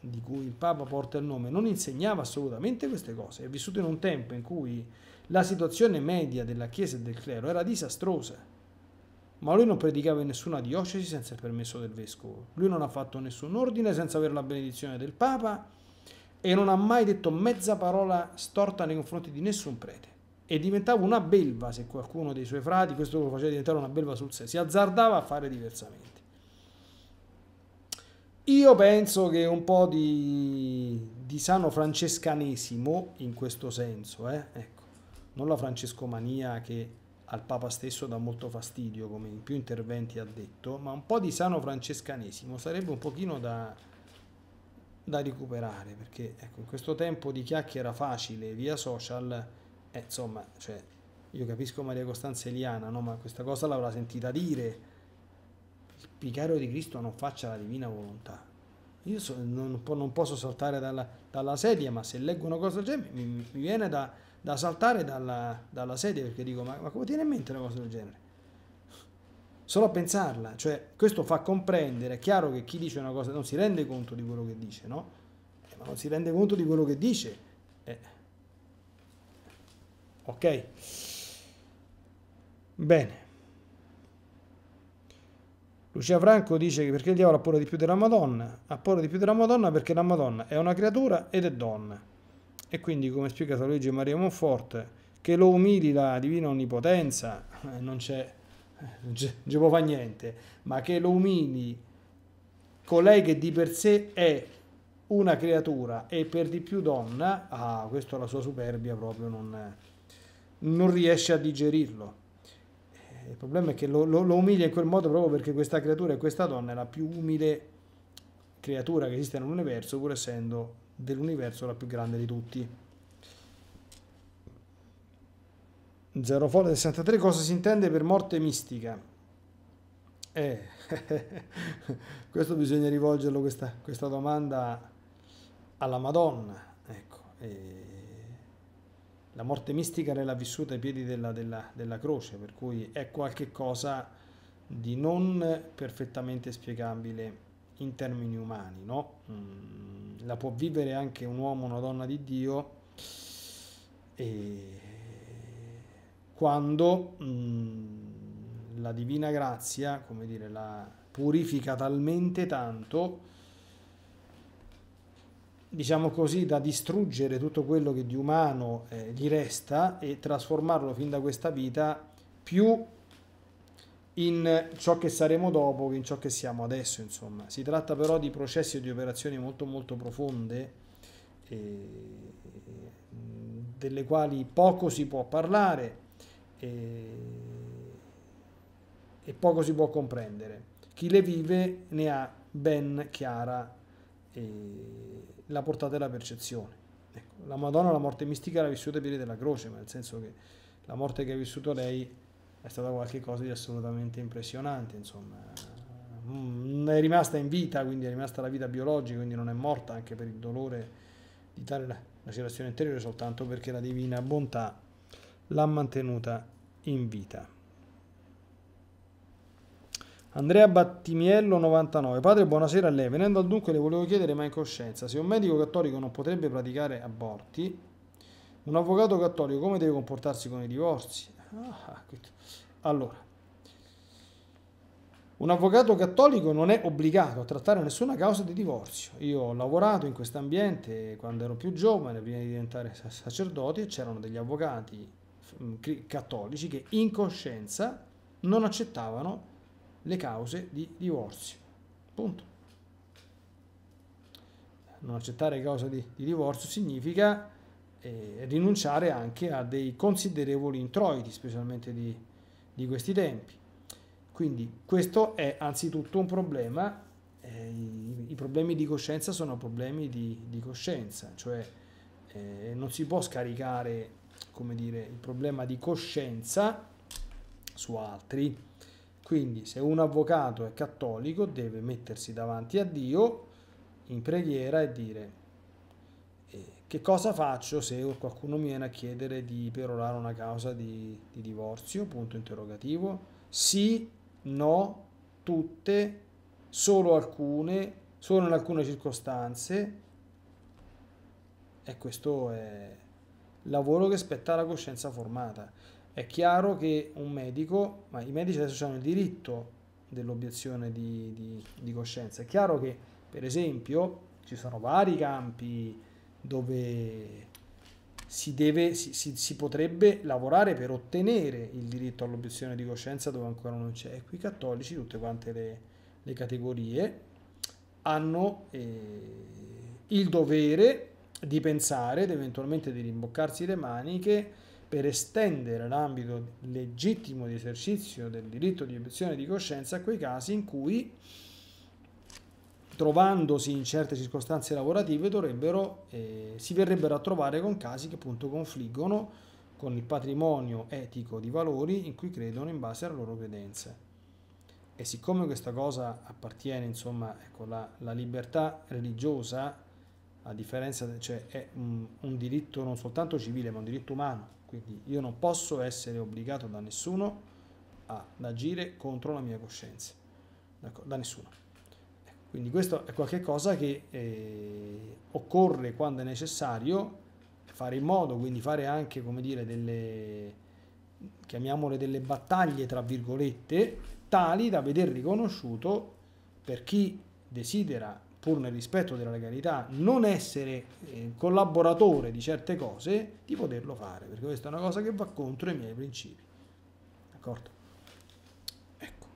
di cui il Papa porta il nome, non insegnava assolutamente queste cose. È vissuto in un tempo in cui la situazione media della Chiesa e del clero era disastrosa. Ma lui non predicava in nessuna diocesi senza il permesso del vescovo. Lui non ha fatto nessun ordine senza avere la benedizione del Papa e non ha mai detto mezza parola storta nei confronti di nessun prete. E diventava una belva se qualcuno dei suoi frati, questo lo faceva diventare una belva sul sé, si azzardava a fare diversamente. Io penso che un po' di, di sano francescanesimo in questo senso, eh? ecco, non la francescomania che al Papa stesso dà molto fastidio, come in più interventi ha detto, ma un po' di sano francescanesimo sarebbe un pochino da, da recuperare, perché ecco, in questo tempo di chiacchiera facile via social, eh, insomma, cioè, io capisco Maria Costanza Eliana, no? ma questa cosa l'avrà sentita dire il vicario di Cristo non faccia la divina volontà. Io so, non, non, posso saltare dalla, dalla, sedia, ma se leggo una cosa del genere mi, mi viene da, da saltare dalla, dalla, sedia perché dico ma, ma come tiene in mente una cosa del genere? solo a pensarla, cioè questo fa comprendere, è chiaro che chi dice una cosa non si rende conto di quello che dice, no? Eh, ma non si rende conto di quello che dice. Eh. Ok? Bene. Lucia Franco dice che perché il diavolo ha paura di più della Madonna? Ha paura di più della Madonna perché la Madonna è una creatura ed è donna. E quindi, come spiega San Luigi Maria Monfort, che lo umili la divina onnipotenza, eh, eh, non c'è, non ci può fare niente, ma che lo umili colei che di per sé è una creatura e per di più donna, ah, questo la sua superbia proprio non, non riesce a digerirlo il problema è che lo, lo, lo, umilia in quel modo proprio perché questa creatura e questa donna è la più umile creatura che esiste nell'universo, pur essendo dell'universo la più grande di tutti. Zero Folle 63 cosa si intende per morte mistica? Eh, questo bisogna rivolgerlo questa, questa domanda alla Madonna, ecco. E la morte mistica l'ha vissuta ai piedi della, della, della croce, per cui è qualcosa di non perfettamente spiegabile in termini umani, no? Mm, la può vivere anche un uomo, una donna di Dio, e quando mm, la divina grazia, come dire, la purifica talmente tanto diciamo così, da distruggere tutto quello che di umano eh, gli resta e trasformarlo fin da questa vita più in ciò che saremo dopo che in ciò che siamo adesso, insomma. Si tratta però di processi e di operazioni molto molto profonde, eh, delle quali poco si può parlare eh, e poco si può comprendere. Chi le vive ne ha ben chiara eh, la portata della percezione. Ecco, la Madonna la morte mistica l'ha vissuta ai piedi della croce, ma nel senso che la morte che ha vissuto lei è stata qualcosa di assolutamente impressionante, insomma. Mm, è rimasta in vita, quindi è rimasta la vita biologica, quindi non è morta anche per il dolore di tale lacerazione interiore, soltanto perché la divina bontà l'ha mantenuta in vita. Andrea Battimiello 99. Padre, buonasera a lei. Venendo al dunque le volevo chiedere, ma in coscienza, se un medico cattolico non potrebbe praticare aborti, un avvocato cattolico come deve comportarsi con i divorzi? Ah, ah allora, un avvocato cattolico non è obbligato a trattare nessuna causa di divorzio. Io ho lavorato in questo ambiente quando ero più giovane, prima di diventare sacerdote, c'erano degli avvocati cattolici che in coscienza non accettavano le cause di divorzio. Punto. Non accettare causa di, di divorzio significa eh, rinunciare anche a dei considerevoli introiti, specialmente di, di questi tempi. Quindi questo è anzitutto un problema, eh, i, i, problemi di coscienza sono problemi di, di coscienza, cioè eh, non si può scaricare come dire, il problema di coscienza su altri quindi se un avvocato è cattolico deve mettersi davanti a Dio in preghiera e dire eh, che cosa faccio se qualcuno mi viene a chiedere di perorare una causa di, di divorzio, punto interrogativo, sì, no, tutte, solo alcune, solo in alcune circostanze e questo è il lavoro che spetta alla coscienza formata. È chiaro che un medico, ma i medici adesso hanno il diritto dell'obiezione di, di, di coscienza, è chiaro che per esempio ci sono vari campi dove si, deve, si, si, si, potrebbe lavorare per ottenere il diritto all'obiezione di coscienza dove ancora non c'è. E qui i cattolici, tutte quante le, le categorie, hanno eh, il dovere di pensare ed eventualmente di rimboccarsi le maniche per estendere l'ambito legittimo di esercizio del diritto di obiezione di coscienza a quei casi in cui trovandosi in certe circostanze lavorative dovrebbero, eh, si verrebbero a trovare con casi che appunto confliggono con il patrimonio etico di valori in cui credono in base alle loro credenze. E siccome questa cosa appartiene, insomma, ecco, la, la libertà religiosa, a differenza, cioè è un, un diritto non soltanto civile, ma un diritto umano, quindi io non posso essere obbligato da nessuno ad agire contro la mia coscienza, da nessuno. Ecco, quindi questo è qualcosa che eh, occorre quando è necessario fare in modo, quindi fare anche, come dire, delle, chiamiamole delle battaglie, tra virgolette, tali da veder riconosciuto per chi desidera pur nel rispetto della legalità, non essere eh, collaboratore di certe cose, di poterlo fare, perché questa è una cosa che va contro i miei principi. D'accordo? Ecco.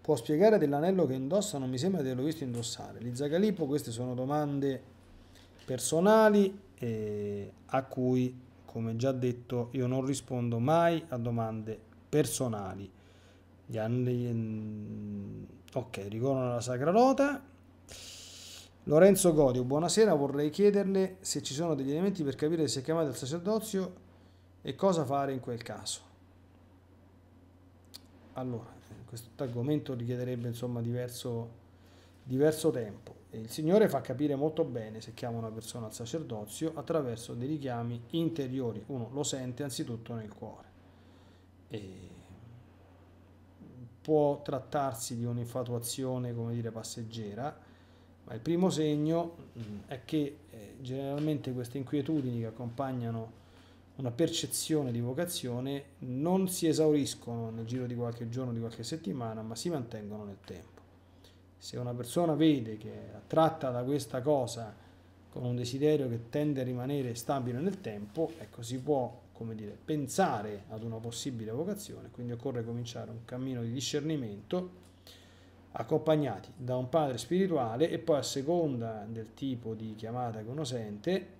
Può spiegare dell'anello che indossa? Non mi sembra di averlo visto indossare. Lizza Calippo, queste sono domande personali eh, a cui, come già detto, io non rispondo mai a domande personali gli anni... Mm, ok, ricorrono alla Sacra Rota. Lorenzo Godio, buonasera, vorrei chiederle se ci sono degli elementi per capire se è chiamato al sacerdozio e cosa fare in quel caso. Allora, eh, questo argomento richiederebbe insomma diverso, diverso tempo. il Signore fa capire molto bene se chiama una persona al sacerdozio attraverso dei richiami interiori. Uno lo sente anzitutto nel cuore. E può trattarsi di un'infatuazione, come dire, passeggera, ma il primo segno mm, è che eh, generalmente queste inquietudini che accompagnano una percezione di vocazione non si esauriscono nel giro di qualche giorno, di qualche settimana, ma si mantengono nel tempo. Se una persona vede che è attratta da questa cosa con un desiderio che tende a rimanere stabile nel tempo, ecco, si può come dire, pensare ad una possibile vocazione, quindi occorre cominciare un cammino di discernimento accompagnati da un padre spirituale e poi a seconda del tipo di chiamata che uno sente,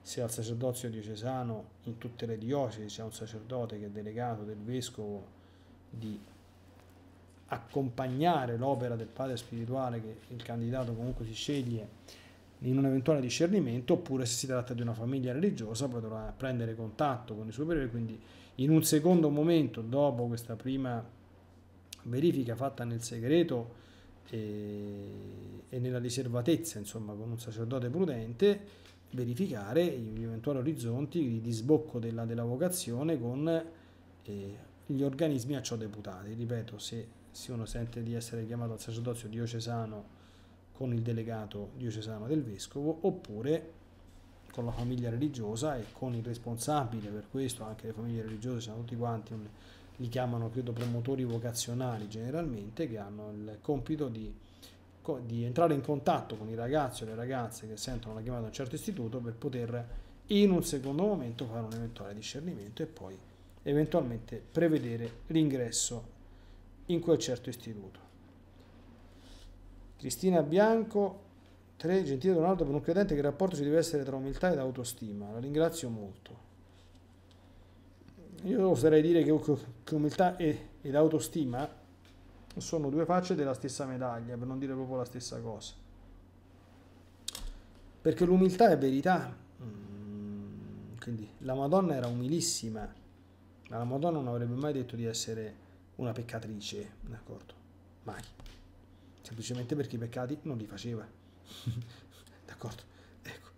se al sacerdozio diocesano in tutte le diocesi c'è un sacerdote che è delegato del vescovo di accompagnare l'opera del padre spirituale che il candidato comunque si sceglie in un eventuale discernimento, oppure se si tratta di una famiglia religiosa poi dovrà prendere contatto con i superiori, quindi in un secondo momento, dopo questa prima verifica fatta nel segreto e, e nella riservatezza, insomma, con un sacerdote prudente, verificare gli eventuali orizzonti di sbocco della, della vocazione con eh, gli organismi a ciò deputati. Ripeto, se si uno sente di essere chiamato al sacerdozio diocesano con il delegato diocesano del vescovo oppure con la famiglia religiosa e con il responsabile per questo, anche le famiglie religiose sono tutti quanti, un, li chiamano credo promotori vocazionali generalmente, che hanno il compito di, di entrare in contatto con i ragazzi o le ragazze che sentono la chiamata a un certo istituto per poter in un secondo momento fare un eventuale discernimento e poi eventualmente prevedere l'ingresso in quel certo istituto. Cristina Bianco, 3. Gentile Leonardo, per un credente che il rapporto ci deve essere tra umiltà ed autostima. La ringrazio molto. Io oserei dire che, che umiltà e, ed autostima sono due facce della stessa medaglia, per non dire proprio la stessa cosa. Perché l'umiltà è verità. Mm, quindi la Madonna era umilissima, ma la Madonna non avrebbe mai detto di essere una peccatrice, d'accordo? Mai semplicemente perché i peccati non li faceva. D'accordo? Ecco.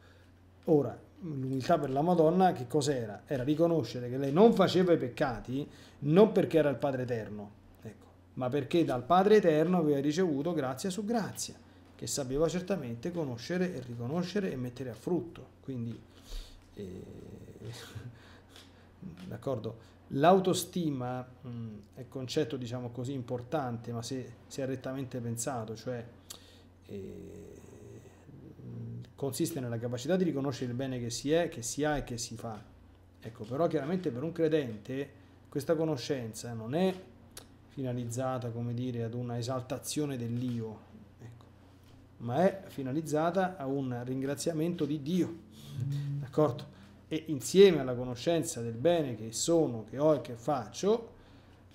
Ora, l'umiltà per la Madonna che cos'era? Era riconoscere che lei non faceva i peccati non perché era il Padre Eterno, ecco, ma perché dal Padre Eterno aveva ricevuto grazia su grazia, che sapeva certamente conoscere e riconoscere e mettere a frutto. Quindi, eh, d'accordo? L'autostima mh, è un concetto, diciamo così, importante, ma se, se è rettamente pensato, cioè eh, consiste nella capacità di riconoscere il bene che si è, che si ha e che si fa. Ecco, però chiaramente per un credente questa conoscenza non è finalizzata, come dire, ad una esaltazione dell'io, ecco, ma è finalizzata a un ringraziamento di Dio, d'accordo? e insieme alla conoscenza del bene che sono, che ho e che faccio,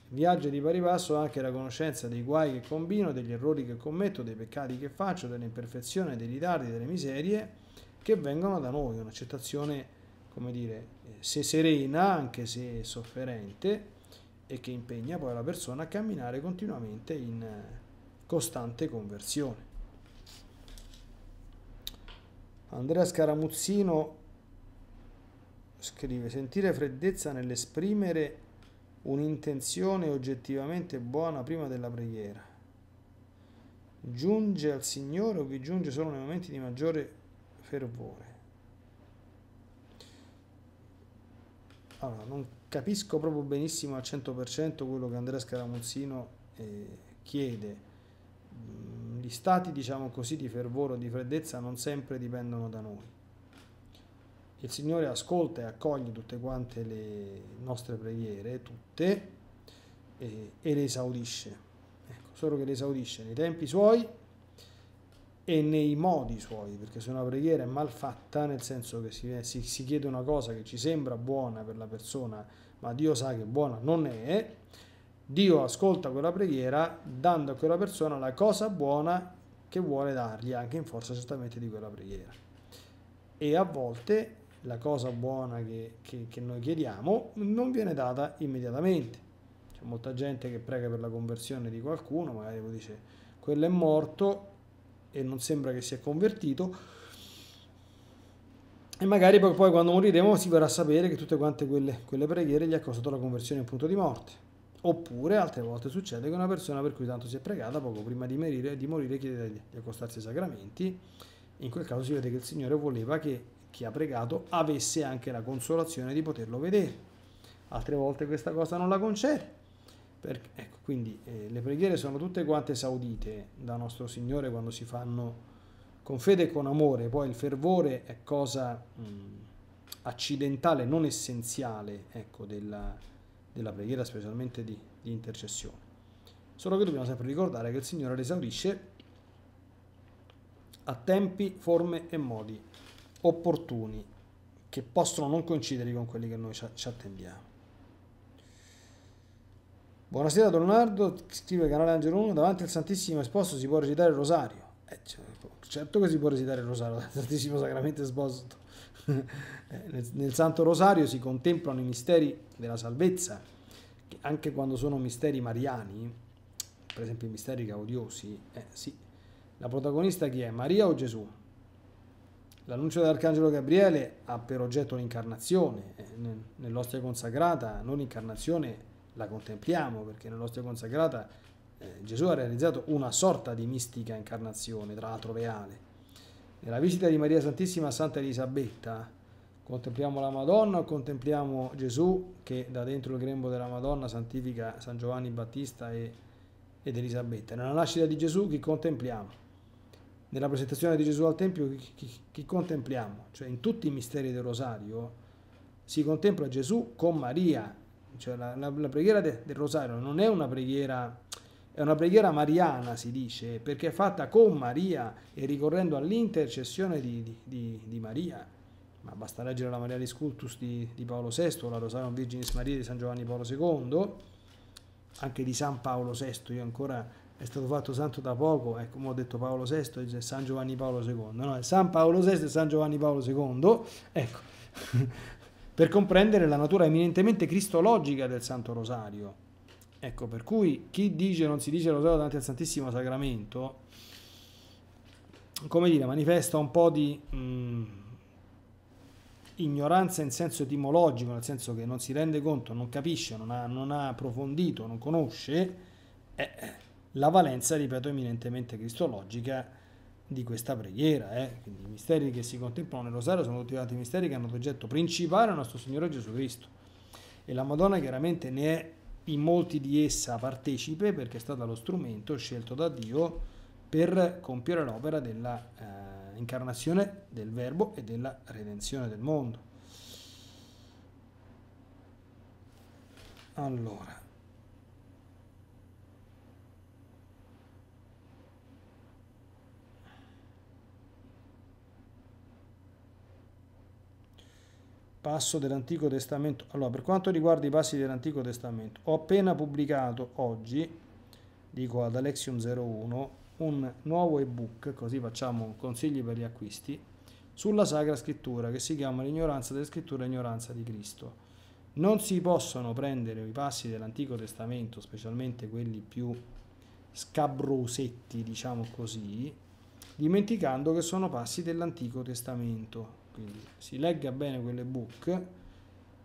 viaggia di pari passo anche la conoscenza dei guai che combino, degli errori che commetto, dei peccati che faccio, delle imperfezioni, dei ritardi, delle miserie che vengono da noi, un'accettazione, come dire, eh, se serena, anche se sofferente, e che impegna poi la persona a camminare continuamente in eh, costante conversione. Andrea Scaramuzzino scrive sentire freddezza nell'esprimere un'intenzione oggettivamente buona prima della preghiera. Giunge al Signore o vi giunge solo nei momenti di maggiore fervore. Allora, non capisco proprio benissimo al 100% quello che Andrea Scaramuzzino eh, chiede. Mm, gli stati, diciamo così, di fervore o di freddezza non sempre dipendono da noi il Signore ascolta e accoglie tutte quante le nostre preghiere, tutte, e, e le esaudisce. Ecco, solo che le esaudisce nei tempi suoi e nei modi suoi, perché se una preghiera è mal fatta, nel senso che si, si, si chiede una cosa che ci sembra buona per la persona, ma Dio sa che buona non è, Dio ascolta quella preghiera dando a quella persona la cosa buona che vuole dargli, anche in forza certamente di quella preghiera. E a volte la cosa buona che, che, che noi chiediamo non viene data immediatamente. C'è molta gente che prega per la conversione di qualcuno, magari dice quello è morto e non sembra che si sia convertito, e magari poi quando moriremo si verrà a sapere che tutte quante quelle, quelle preghiere gli ha causato la conversione in punto di morte. Oppure altre volte succede che una persona per cui tanto si è pregata poco prima di morire, di morire chiede di accostarsi ai sacramenti. In quel caso si vede che il Signore voleva che chi ha pregato avesse anche la consolazione di poterlo vedere. Altre volte questa cosa non la concede. Perché, ecco, quindi eh, le preghiere sono tutte quante esaudite da nostro Signore quando si fanno con fede e con amore, poi il fervore è cosa mh, mm, accidentale, non essenziale ecco, della, della, preghiera, specialmente di, di intercessione. Solo che dobbiamo sempre ricordare che il Signore le esaurisce a tempi, forme e modi opportuni che possono non coincidere con quelli che noi ci, attendiamo. Buonasera Don Leonardo, scrive canale Angelo 1, davanti al Santissimo Esposto si può recitare il rosario. Eh, certo che si può recitare il rosario il Santissimo Sacramento Esposto. Eh, nel, nel Santo Rosario si contemplano i misteri della salvezza, che anche quando sono misteri mariani, per esempio i misteri gaudiosi, eh, sì. La protagonista chi è? Maria o Gesù? L'annuncio dell'Arcangelo Gabriele ha per oggetto l'incarnazione, eh, nell'ostia consacrata, non incarnazione, la contempliamo perché nell'ostia consacrata eh, Gesù ha realizzato una sorta di mistica incarnazione, tra l'altro reale. Nella visita di Maria Santissima a Santa Elisabetta contempliamo la Madonna, o contempliamo Gesù che da dentro il grembo della Madonna santifica San Giovanni Battista e, ed Elisabetta. Nella nascita di Gesù chi contempliamo? nella presentazione di Gesù al Tempio chi, che contempliamo? Cioè in tutti i misteri del Rosario si contempla Gesù con Maria, cioè la, la, la preghiera de, del Rosario non è una preghiera, è una preghiera mariana si dice, perché è fatta con Maria e ricorrendo all'intercessione di, di, di, di, Maria. Ma basta leggere la Maria di di, Paolo VI, la Rosarium Virginis Maria di San Giovanni Paolo II, anche di San Paolo VI, io ancora è stato fatto santo da poco, ecco, come ho detto Paolo VI, e San Giovanni Paolo II, no, è San Paolo VI e San Giovanni Paolo II, ecco, per comprendere la natura eminentemente cristologica del Santo Rosario. Ecco, per cui chi dice non si dice rosario davanti al Santissimo Sacramento, come dire, manifesta un po' di mh, mm, ignoranza in senso etimologico, nel senso che non si rende conto, non capisce, non ha, non ha approfondito, non conosce, eh, la valenza, ripeto, eminentemente cristologica di questa preghiera. Eh? Quindi i misteri che si contemplano nel rosario sono tutti quanti misteri che hanno ad oggetto principale il nostro Signore Gesù Cristo. E la Madonna chiaramente ne è in molti di essa partecipe perché è stata lo strumento scelto da Dio per compiere l'opera dell'incarnazione eh, del Verbo e della redenzione del mondo. Allora, passo dell'Antico Testamento. Allora, per quanto riguarda i passi dell'Antico Testamento, ho appena pubblicato oggi, dico ad Alexium 01, un nuovo ebook, così facciamo consigli per gli acquisti, sulla Sacra Scrittura che si chiama L'ignoranza della Scrittura e l'ignoranza di Cristo. Non si possono prendere i passi dell'Antico Testamento, specialmente quelli più scabrosetti, diciamo così, dimenticando che sono passi dell'Antico Testamento quindi si legga bene quelle book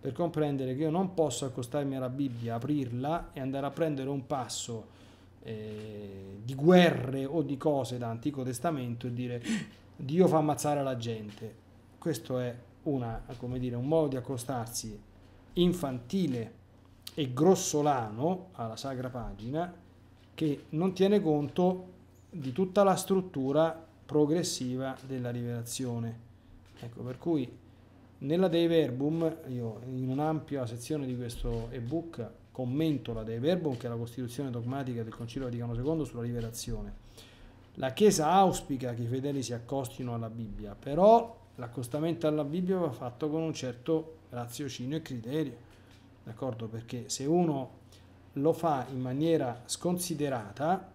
per comprendere che io non posso accostarmi alla Bibbia, aprirla e andare a prendere un passo eh, di guerre o di cose da Antico Testamento e dire Dio fa ammazzare la gente. Questo è una, dire, un modo di accostarsi infantile e grossolano alla sacra pagina che non tiene conto di tutta la struttura progressiva della rivelazione. Ecco, per cui nella Dei Verbum, io in un'ampia sezione di questo ebook commento la Dei Verbum, che è la costituzione dogmatica del Concilio Vaticano II sulla liberazione. La Chiesa auspica che i fedeli si accostino alla Bibbia, però l'accostamento alla Bibbia va fatto con un certo raziocinio e criterio, d'accordo? Perché se uno lo fa in maniera sconsiderata,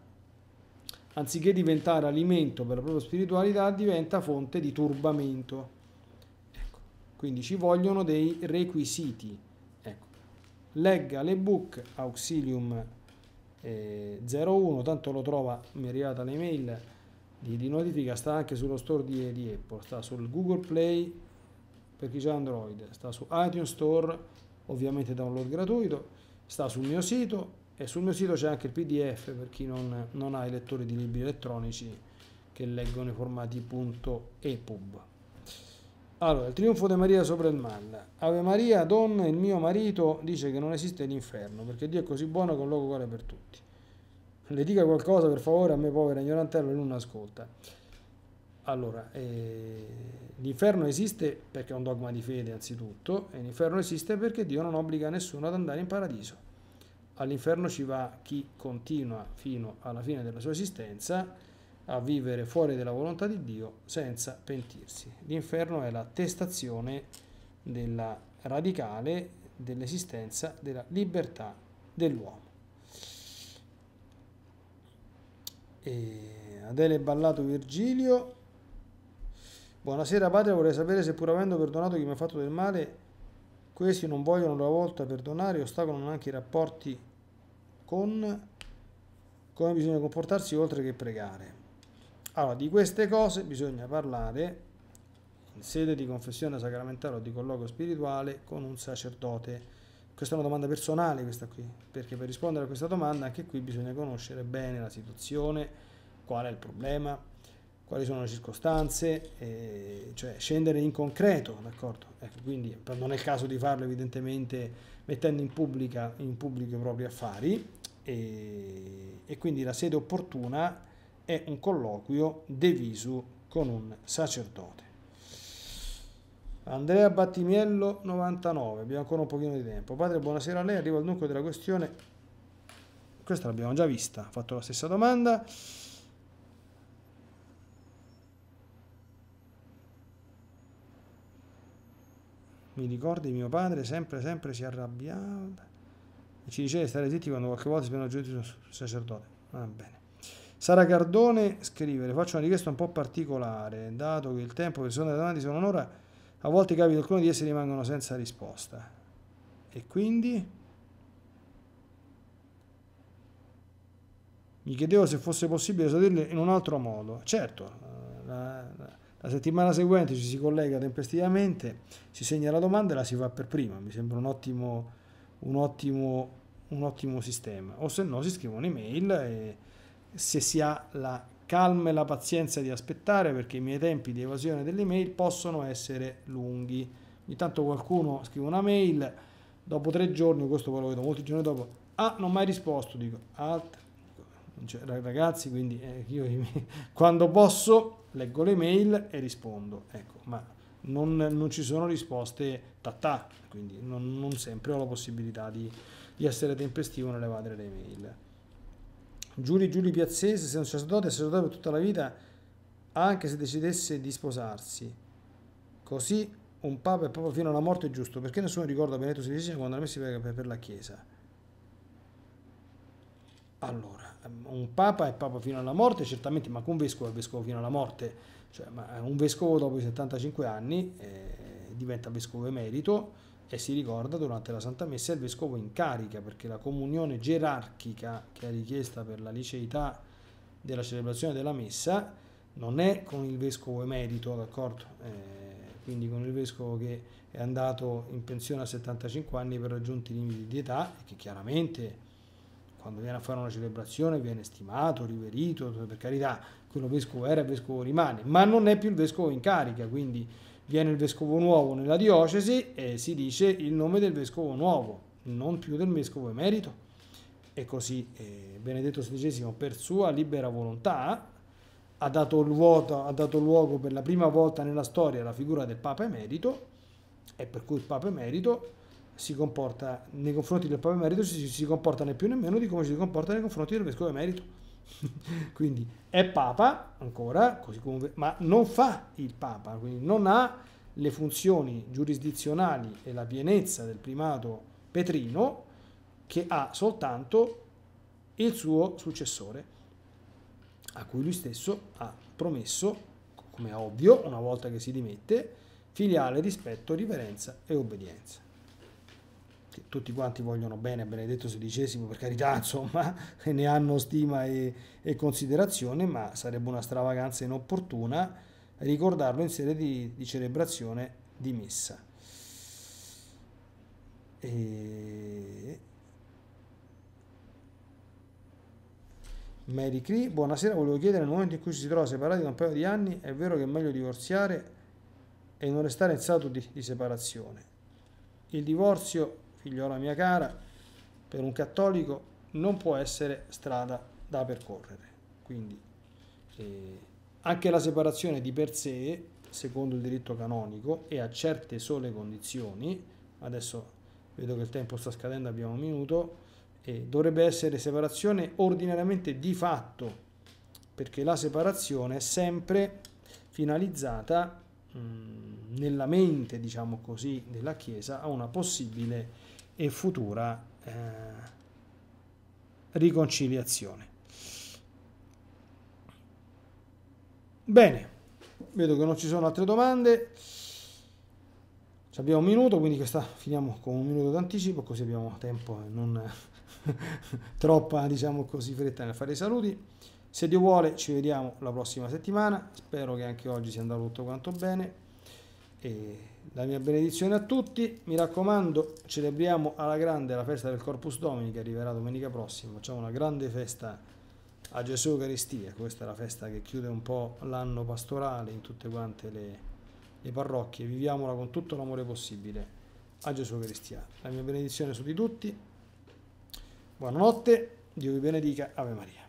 anziché diventare alimento per la propria spiritualità, diventa fonte di turbamento quindi ci vogliono dei requisiti ecco. legga l'ebook auxilium eh, 01 tanto lo trova mi è arrivata l'email di, di notifica sta anche sullo store di, di Apple sta sul Google Play per chi c'è Android sta su iTunes Store ovviamente download gratuito sta sul mio sito e sul mio sito c'è anche il PDF per chi non, non ha i lettori di libri elettronici che leggono i formati .epub. Allora, il trionfo di Maria sopra il mal. Ave Maria, donna, il mio marito dice che non esiste l'inferno, perché Dio è così buono che un luogo uguale per tutti. Le dica qualcosa, per favore, a me povera e non ascolta. Allora, eh, l'inferno esiste perché è un dogma di fede anzitutto, e l'inferno esiste perché Dio non obbliga nessuno ad andare in paradiso. All'inferno ci va chi continua fino alla fine della sua esistenza a vivere fuori della volontà di Dio senza pentirsi. L'inferno è la testazione della radicale dell'esistenza della libertà dell'uomo. E Adele Ballato Virgilio. Buonasera padre, vorrei sapere se pur avendo perdonato chi mi ha fatto del male, questi non vogliono una volta perdonare, ostacolano anche i rapporti con come bisogna comportarsi oltre che pregare. Allora, di queste cose bisogna parlare in sede di confessione sacramentale o di colloquio spirituale con un sacerdote. Questa è una domanda personale questa qui, perché per rispondere a questa domanda anche qui bisogna conoscere bene la situazione, qual è il problema, quali sono le circostanze, cioè scendere in concreto, d'accordo? Ecco, quindi non è il caso di farlo evidentemente mettendo in, pubblica, in pubblico i propri affari e, e quindi la sede opportuna è un colloquio deviso con un sacerdote. Andrea Battimiello 99, abbiamo ancora un pochino di tempo. Padre, buonasera a lei, arrivo al dunque della questione. Questa l'abbiamo già vista, ho fatto la stessa domanda. Mi ricordi mio padre sempre sempre si arrabbiava e ci diceva di stare zitti quando qualche volta si viene aggiunto un sacerdote. Va bene. Sara Cardone scrive, le faccio una richiesta un po' particolare, dato che il tempo che sono davanti sono un'ora, a volte capita alcune di esse rimangono senza risposta. E quindi... Mi chiedevo se fosse possibile saperle in un altro modo. Certo, eh, la, la settimana seguente ci si collega tempestivamente, si segna la domanda e la si fa per prima. Mi sembra un ottimo, un ottimo, un ottimo sistema. O se no si scrive un'email e se si ha la calma e la pazienza di aspettare perché i miei tempi di evasione delle mail possono essere lunghi. Ogni tanto qualcuno scrive una mail, dopo tre giorni, questo poi lo vedo molti giorni dopo, ah non ho mai risposto, dico, cioè, ragazzi, quindi eh, io quando posso leggo le mail e rispondo, ecco, ma non, non ci sono risposte tattà, quindi non, non, sempre ho la possibilità di, di essere tempestivo nell'evadere le mail. Giuri Giulio Piazzese, se un sacerdote, è sacerdote per tutta la vita, anche se decidesse di sposarsi. Così un papa è proprio fino alla morte giusto, perché nessuno ricorda Benedetto XVI quando la messi per, per la Chiesa. Allora, un papa è papa fino alla morte, certamente, ma un vescovo è vescovo fino alla morte, cioè un vescovo dopo i 75 anni eh, diventa vescovo emerito, e si ricorda durante la Santa Messa il vescovo in carica perché la comunione gerarchica che è richiesta per la liceità della celebrazione della Messa non è con il vescovo emerito, d'accordo? Eh, quindi con il vescovo che è andato in pensione a 75 anni per raggiunti i limiti di età e che chiaramente quando viene a fare una celebrazione viene stimato, riverito, per carità, quello vescovo era, e vescovo rimane, ma non è più il vescovo in carica, quindi Viene il vescovo nuovo nella diocesi e si dice il nome del vescovo nuovo, non più del vescovo emerito. E così eh, Benedetto XVI per sua libera volontà ha dato, luogo, ha dato luogo per la prima volta nella storia alla figura del Papa emerito e per cui il Papa emerito si comporta nei confronti del Papa Emerito si, si comporta né più né meno di come si comporta nei confronti del Vescovo Emerito. quindi è Papa ancora, come, ma non fa il Papa, quindi non ha le funzioni giurisdizionali e la pienezza del primato petrino che ha soltanto il suo successore, a cui lui stesso ha promesso, come è ovvio, una volta che si dimette, filiale rispetto, riverenza e obbedienza tutti quanti vogliono bene Benedetto XVI, per carità, insomma, ne hanno stima e, e considerazione, ma sarebbe una stravaganza inopportuna ricordarlo in sede di, di celebrazione di messa. E... Mary Cree, buonasera, volevo chiedere nel momento in cui ci si trova separati da un paio di anni, è vero che è meglio divorziare e non restare in stato di, di separazione? Il divorzio figliola mia cara, per un cattolico non può essere strada da percorrere. Quindi eh, anche la separazione di per sé, secondo il diritto canonico, e a certe sole condizioni, adesso vedo che il tempo sta scadendo, abbiamo un minuto, eh, dovrebbe essere separazione ordinariamente di fatto, perché la separazione è sempre finalizzata mh, mm, nella mente, diciamo così, della Chiesa a una possibile separazione e futura eh, riconciliazione. Bene, vedo che non ci sono altre domande. Ci abbiamo un minuto, quindi questa finiamo con un minuto d'anticipo, così abbiamo tempo e non troppa, diciamo così, fretta nel fare i saluti. Se Dio vuole ci vediamo la prossima settimana, spero che anche oggi sia andato tutto quanto bene. E la mia benedizione a tutti, mi raccomando, celebriamo alla grande la festa del Corpus Domini che arriverà domenica prossima, facciamo una grande festa a Gesù Eucaristia, questa è la festa che chiude un po' l'anno pastorale in tutte quante le, le parrocchie, viviamola con tutto l'amore possibile a Gesù Eucaristia. La mia benedizione su di tutti, buonanotte, Dio vi benedica, Ave Maria.